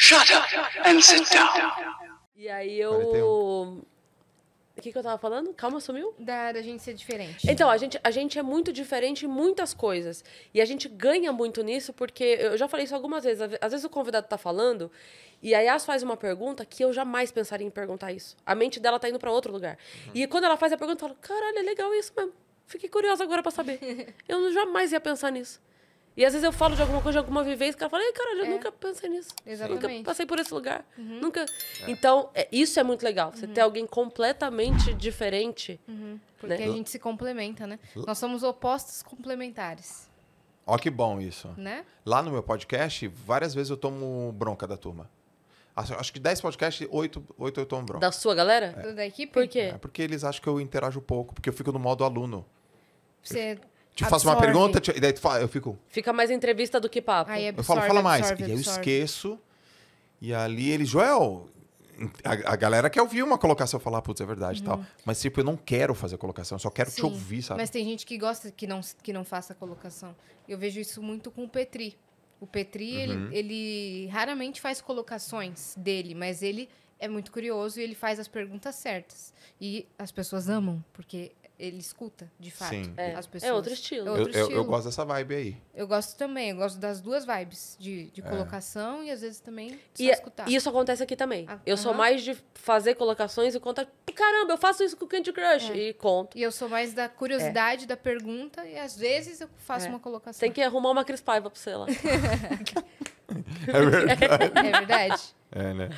Shut up and sit down. E aí eu. O que, que eu tava falando? Calma, sumiu? Da, da gente ser diferente. Então, a gente, a gente é muito diferente em muitas coisas. E a gente ganha muito nisso, porque eu já falei isso algumas vezes. Às vezes o convidado tá falando, e a Yas faz uma pergunta que eu jamais pensaria em perguntar isso. A mente dela tá indo para outro lugar. Uhum. E quando ela faz a pergunta, eu falo, caralho, é legal isso mesmo. Fiquei curiosa agora para saber. eu jamais ia pensar nisso. E às vezes eu falo de alguma coisa, de alguma vivência, que ela fala, ei, cara, eu é. nunca pensei nisso. Exatamente. Nunca passei por esse lugar. Uhum. Nunca. É. Então, é, isso é muito legal. Você uhum. ter alguém completamente diferente. Uhum. Né? Porque né? a gente se complementa, né? Uhum. Nós somos opostos complementares. Ó, que bom isso. Né? Lá no meu podcast, várias vezes eu tomo bronca da turma. Acho que 10 podcasts, 8, 8 eu tomo bronca. Da sua galera? É. Da equipe? Por quê? É porque eles acham que eu interajo pouco, porque eu fico no modo aluno. Você eu te faço uma pergunta, te, e daí tu fala, eu fico. Fica mais entrevista do que papo. Aí absorve, eu falo, fala mais. Absorve, e aí eu esqueço. E ali ele, Joel, a, a, galera quer ouvir uma colocação falar, ah, putz, é verdade uhum. tal. Mas, tipo, eu não quero fazer colocação, eu só quero Sim, te ouvir, sabe? Mas tem gente que gosta que não, que não faça colocação. Eu vejo isso muito com o Petri. O Petri, uhum. ele, ele raramente faz colocações dele, mas ele é muito curioso e ele faz as perguntas certas. E as pessoas amam, porque ele escuta, de fato, Sim. É. as é pessoas. É outro estilo. É outro eu, estilo. Eu, eu, gosto dessa vibe aí. Eu gosto também, eu gosto das duas vibes, de, de é. colocação e às vezes também de é, escutar. E isso acontece aqui também. Ah, eu uh -huh. sou mais de fazer colocações e contar, caramba, eu faço isso com o Candy Crush, é. e conto. E eu sou mais da curiosidade, da pergunta, e às vezes eu faço uma colocação. Tem que arrumar uma crispaiva pra você lá. é verdade. É verdade. É, né?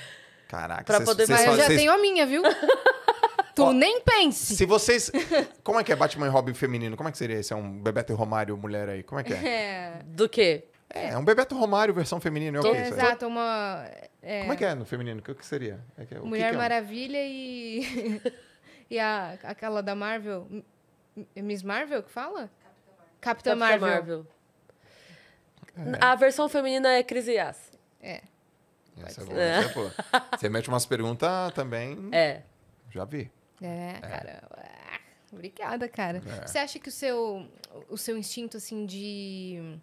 Caraca, pra cês, poder... eu já cês... tenho a minha, viu? Tu Ó, nem pense. Se vocês. Como é que é Batman e Robin feminino? Como é que seria esse? É um Bebeto e Romário mulher aí? Como é que é? É. Do quê? É, é um Bebeto Romário versão feminina. É Exato, uma. é, Como é que é no feminino? O que, que seria? É que- é, o Mulher que é? Maravilha e. e a, aquela da Marvel. Miss Marvel que fala? Capitã Capitã Marvel. É. A versão feminina é Cris Yas. É. Essa é boa, essa é boa. Você mete umas perguntas também. É. Já vi. É, é. caramba. Ah, obrigada, cara. É. Você acha que o seu, o seu instinto, assim, de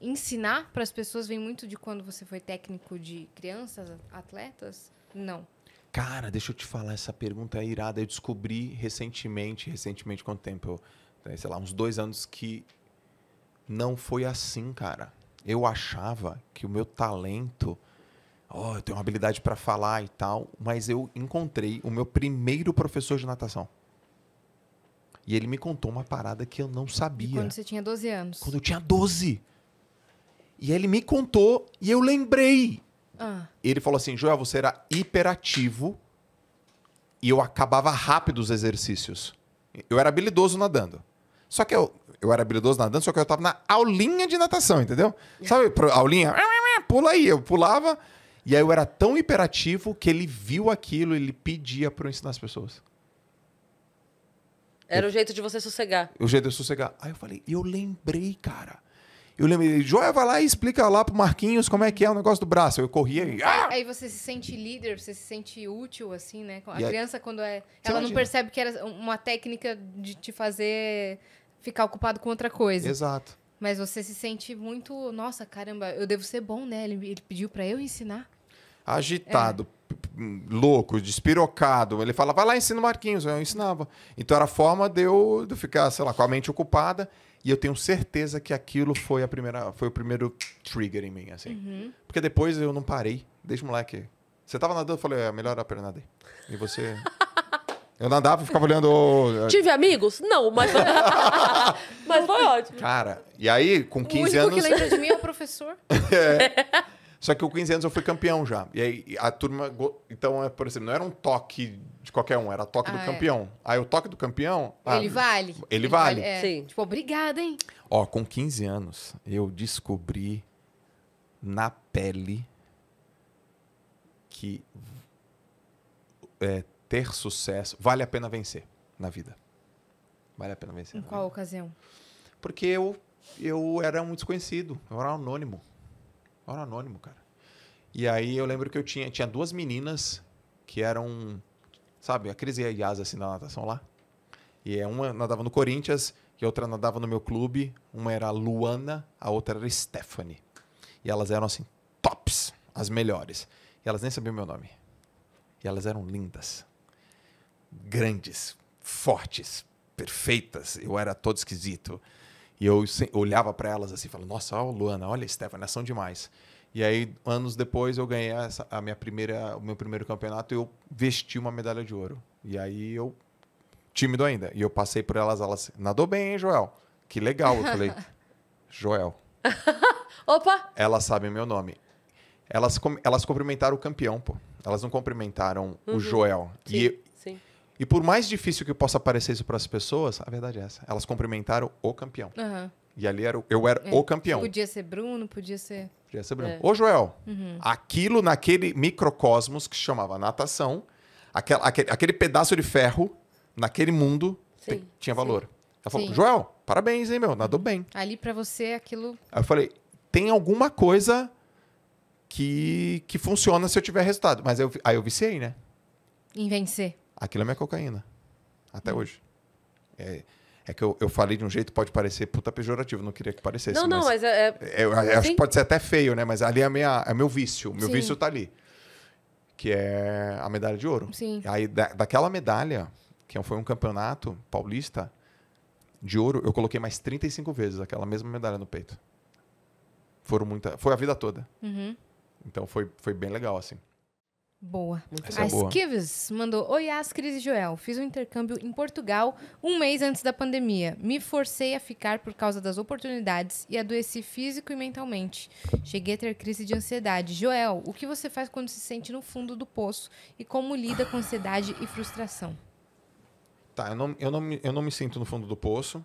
ensinar para as pessoas vem muito de quando você foi técnico de crianças, atletas? Não. Cara, deixa eu te falar, essa pergunta é irada. Eu descobri recentemente, recentemente quanto tempo? Eu, sei lá, uns dois anos que não foi assim, cara. Eu achava que o meu talento oh, eu tenho uma habilidade para falar e tal, mas eu encontrei o meu primeiro professor de natação. E ele me contou uma parada que eu não sabia. E quando você tinha 12 anos? Quando eu tinha 12. E ele me contou e eu lembrei. Ah. Ele falou assim: Joel, você era hiperativo e eu acabava rápido os exercícios. Eu era habilidoso nadando. Só que eu, eu era habilidoso nadando, só que eu tava na aulinha de natação, entendeu? Sabe, aulinha, pula aí. Eu pulava, e aí eu era tão imperativo que ele viu aquilo, ele pedia para eu ensinar as pessoas. Era eu, o jeito de você sossegar. O jeito de eu sossegar. Aí eu falei, eu lembrei, cara. Eu lembrei, Joia, vai lá e explica lá pro Marquinhos como é que é o negócio do braço. Eu corria e. Ah! Aí você se sente líder, você se sente útil, assim, né? A e criança, aí... quando é. ela imagina. não percebe que era uma técnica de te fazer ficar ocupado com outra coisa. Exato. Mas você se sente muito, nossa, caramba, eu devo ser bom, né? Ele, ele pediu para eu ensinar agitado, é. louco, despirocado. Ele falava, vai lá, ensina o Marquinhos. Eu ensinava. Então era a forma de eu, de eu ficar, sei lá, com a mente ocupada. E eu tenho certeza que aquilo foi, a primeira, foi o primeiro trigger em mim, assim. Uhum. Porque depois eu não parei. Desde moleque. Você tava nadando, eu falei, é melhor a perna nadar. E você... Eu nadava e ficava olhando. Tive amigos? Não, mas. mas foi ótimo. Cara, e aí, com 15 o anos. O que lembra de mim é o professor. é. Só que com 15 anos eu fui campeão já. E aí a turma. Então, é, por exemplo, não era um toque de qualquer um, era toque ah, do é. campeão. Aí o toque do campeão. Ah, ele vale. Ele, ele vale. vale. É. Sim. Tipo, obrigada, hein? Ó, com 15 anos, eu descobri na pele que é, ter sucesso vale a pena vencer na vida. Vale a pena vencer. Em qual vida. ocasião? Porque eu, eu era um desconhecido, eu era um anônimo. Eu era anônimo, cara. E aí eu lembro que eu tinha, tinha duas meninas que eram, sabe, a Cris e a Yas, assim, na natação lá. E é uma nadava no Corinthians e outra nadava no meu clube. Uma era Luana, a outra era Stephanie. E elas eram, assim, tops, as melhores. E elas nem sabiam meu nome. E elas eram lindas, grandes, fortes, perfeitas. Eu era todo esquisito. E eu olhava para elas assim, falando: Nossa, Luana, olha, Stephanie, são demais. E aí, anos depois, eu ganhei essa, a minha primeira, o meu primeiro campeonato e eu vesti uma medalha de ouro. E aí eu, tímido ainda, e eu passei por elas, elas, nadou bem, hein, Joel? Que legal. Eu falei, Joel. Opa! Elas sabem meu nome. Elas, elas cumprimentaram o campeão, pô. Elas não cumprimentaram uhum. o Joel. Sim. E e por mais difícil que possa parecer isso para as pessoas, a verdade é essa. Elas cumprimentaram o campeão. Uhum. E ali era, eu era é, o campeão. Podia ser Bruno, podia ser. Podia ser Bruno. É. Ô, Joel, uhum. aquilo naquele microcosmos que chamava natação, aquel, aquele, aquele pedaço de ferro, naquele mundo, sim, tinha valor. Sim. Ela falou, sim. Joel, parabéns, hein, meu? Nadou bem. Ali para você aquilo. Aí eu falei, tem alguma coisa que, que funciona se eu tiver resultado. Mas eu, aí eu viciei, né? Em vencer. Aquilo é minha cocaína. Até hum. hoje. É, é que eu, eu falei de um jeito, pode parecer puta pejorativo, não queria que parecesse. Não, mas não, mas é. é eu, acho assim? que pode ser até feio, né? Mas ali é, minha, é meu vício. Meu Sim. vício tá ali. Que é a medalha de ouro. Sim. Aí da, daquela medalha, que foi um campeonato paulista de ouro, eu coloquei mais 35 vezes aquela mesma medalha no peito. Foram muita. Foi a vida toda. Uhum. Então foi, foi bem legal, assim. Boa. Muito Essa a é boa. Skives mandou: Oi, Ascris e Joel. Fiz um intercâmbio em Portugal um mês antes da pandemia. Me forcei a ficar por causa das oportunidades e adoeci físico e mentalmente. Cheguei a ter crise de ansiedade. Joel, o que você faz quando se sente no fundo do poço e como lida com ansiedade e frustração? Tá, eu não, eu não, me, eu não me sinto no fundo do poço.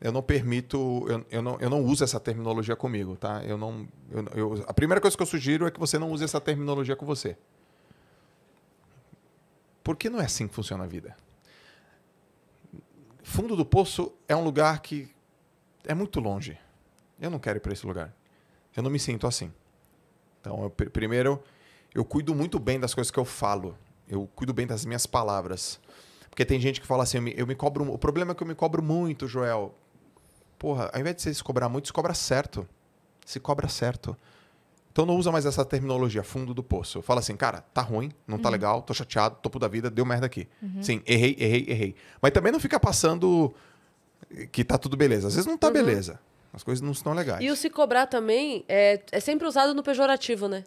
Eu não permito, eu, eu, não, eu não uso essa terminologia comigo, tá? Eu não, eu, eu, a primeira coisa que eu sugiro é que você não use essa terminologia com você. Porque não é assim que funciona a vida. Fundo do poço é um lugar que é muito longe. Eu não quero ir para esse lugar. Eu não me sinto assim. Então, eu, primeiro, eu cuido muito bem das coisas que eu falo. Eu cuido bem das minhas palavras. Porque tem gente que fala assim, eu me, eu me cobro. O problema é que eu me cobro muito, Joel. Porra, ao invés de você se cobrar muito, se cobra certo. Se cobra certo. Então não usa mais essa terminologia fundo do poço. Fala assim, cara, tá ruim, não tá uhum. legal, tô chateado, topo da vida, deu merda aqui. Uhum. Sim, errei, errei, errei. Mas também não fica passando que tá tudo beleza. Às vezes não tá uhum. beleza. As coisas não estão legais. E o se cobrar também é, é sempre usado no pejorativo, né?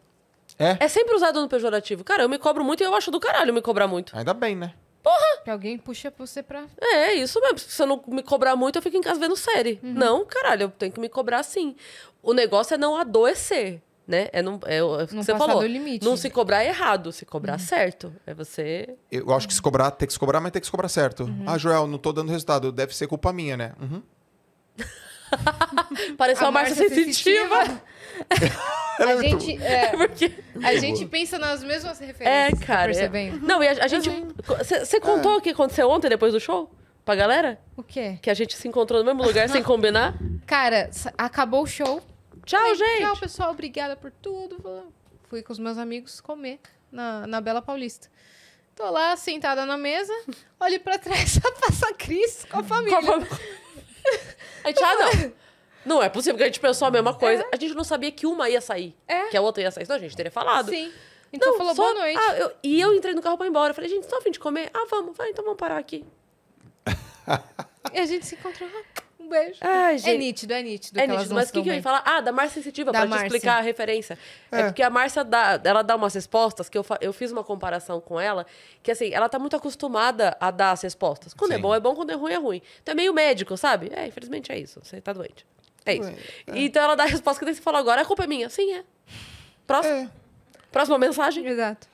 É? É sempre usado no pejorativo. Cara, eu me cobro muito e eu acho do caralho me cobrar muito. Ainda bem, né? Porra! Que alguém puxa você pra. É, isso mesmo. Se eu não me cobrar muito, eu fico em casa vendo série. Uhum. Não, caralho, eu tenho que me cobrar sim. O negócio é não adoecer né? É não, é, é não você falou. limite. Não se cobrar é errado, se cobrar uhum. certo. É você. Eu acho que se cobrar, tem que se cobrar, mas tem que se cobrar certo. Uhum. Ah, Joel, não tô dando resultado. Deve ser culpa minha, né? Uhum. Parece uma marcha, sensitiva. É a gente, é, Porque... a gente pensa nas mesmas referências. É, tá cara. Percebendo. Não, e a, a gente. Você contou o que aconteceu ontem depois do show? Pra galera? O quê? Que a gente se encontrou no mesmo lugar sem combinar? Cara, acabou o show. Tchau, gente. Tchau, pessoal. Obrigada por tudo. Fui com os meus amigos comer na, na Bela Paulista. Tô lá sentada na mesa, olho pra trás, só passa a Cris com a família. Com a fam... a gente, ah, não. Não é possível que a gente pensou a mesma coisa. É. A gente não sabia que uma ia sair, é. que a outra ia sair, Não a gente teria falado. Sim. Então não, falou só... boa noite. Ah, eu... E eu entrei no carro pra ir embora. Falei, gente, só a fim de comer? Ah, vamos. Vai, ah, então vamos parar aqui. e a gente se encontrou. um beijo. Ai, é nítido, é nítido. É que nítido, mas o que, que eu ia falar? Ah, da Márcia Sensitiva, da pra te explicar a referência. É, é porque a Márcia, dá, ela dá umas respostas, que eu, eu fiz uma comparação com ela, que assim, ela tá muito acostumada a dar as respostas. Quando é Sim. é bom, é bom, quando é ruim, é ruim. Então é meio médico, sabe? É, infelizmente é isso. Você tá doente. É isso. É. Então ela dá a resposta que você falou agora, a é culpa é minha. Sim, é. Próxima. É. Próxima mensagem? Exato.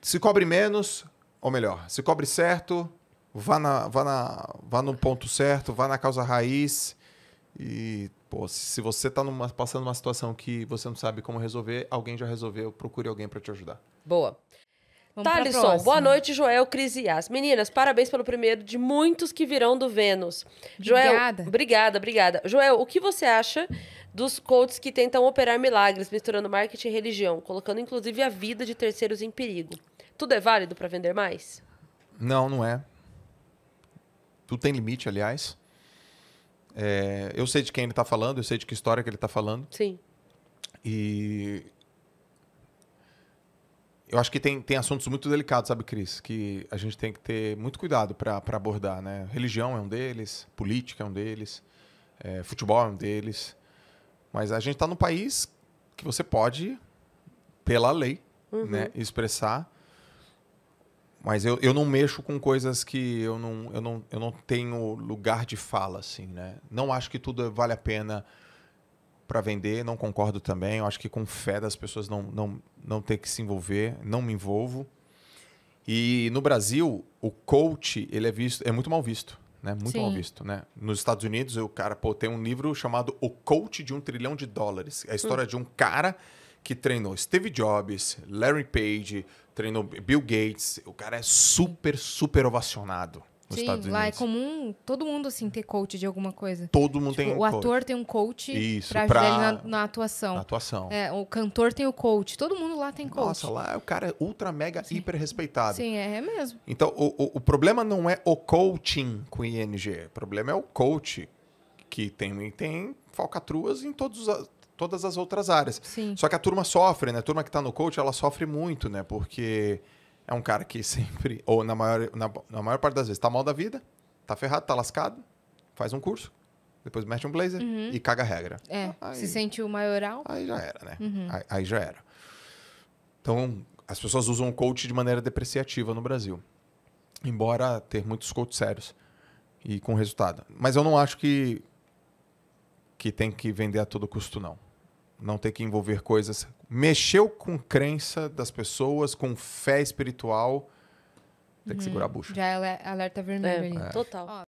Se cobre menos, ou melhor, se cobre certo, vá, na, vá, na, vá no ponto certo, vá na causa raiz. E, pô, se você está passando uma situação que você não sabe como resolver, alguém já resolveu, procure alguém para te ajudar. Boa. Vamos Thalisson, boa noite, Joel, Cris e Meninas, parabéns pelo primeiro de muitos que virão do Vênus. Joel, obrigada. Obrigada, obrigada. Joel, o que você acha dos coaches que tentam operar milagres, misturando marketing e religião, colocando inclusive a vida de terceiros em perigo? Tudo é válido para vender mais? Não, não é. Tudo tem limite, aliás. É, eu sei de quem ele está falando, eu sei de que história que ele está falando. Sim. E eu acho que tem, tem assuntos muito delicados, sabe, Cris? Que a gente tem que ter muito cuidado para abordar, né? Religião é um deles, política é um deles, é, futebol é um deles. Mas a gente está num país que você pode, pela lei, né, uhum. né, expressar mas eu, eu não mexo com coisas que eu não, eu, não, eu não tenho lugar de fala, assim, né? Não acho que tudo vale a pena para vender, não concordo também. Eu acho que com fé das pessoas não, não, não ter que se envolver, não me envolvo. E no Brasil, o coach ele é visto, é muito mal visto, né? Muito Sim. mal visto, né? Nos Estados Unidos, o cara pô, tem um livro chamado O Coach de um Trilhão de Dólares, é a história hum. de um cara que treinou Steve Jobs, Larry Page, treinou Bill Gates. O cara é super, super ovacionado. Nos Sim, Estados Unidos. lá é comum todo mundo assim ter coach de alguma coisa. Todo mundo tipo, tem um O ator tem um coach Isso, pra, pra... ajudar ele na, na, atuação. Na atuação. É, o cantor tem o coach. Todo mundo lá tem coach. Nossa, lá o cara é ultra, mega, Sim. hiper respeitado. Sim, é, é mesmo. Então, o, o, o, problema não é o coaching com ING. O problema é o coach, que tem, tem falcatruas em todos os todas as outras áreas. Sim. Só que a turma sofre, né? A turma que está no coach, ela sofre muito, né? Porque é um cara que sempre, ou na maior, na, na maior parte das vezes, está mal da vida, está ferrado, está lascado, faz um curso, depois mete um blazer uhum. e caga a regra. É, ah, aí, se sentiu maioral. Aí já era, né? Uhum. Aí, aí, já era. Então, as pessoas usam o coach de maneira depreciativa no Brasil. Embora ter muitos coaches sérios e com resultado. Mas eu não acho que que tem que vender a todo custo, não. Não tem que envolver coisas. Mexeu com crença das pessoas, com fé espiritual, tem que segurar a bucha. Já é alerta vermelho. É, é. Total.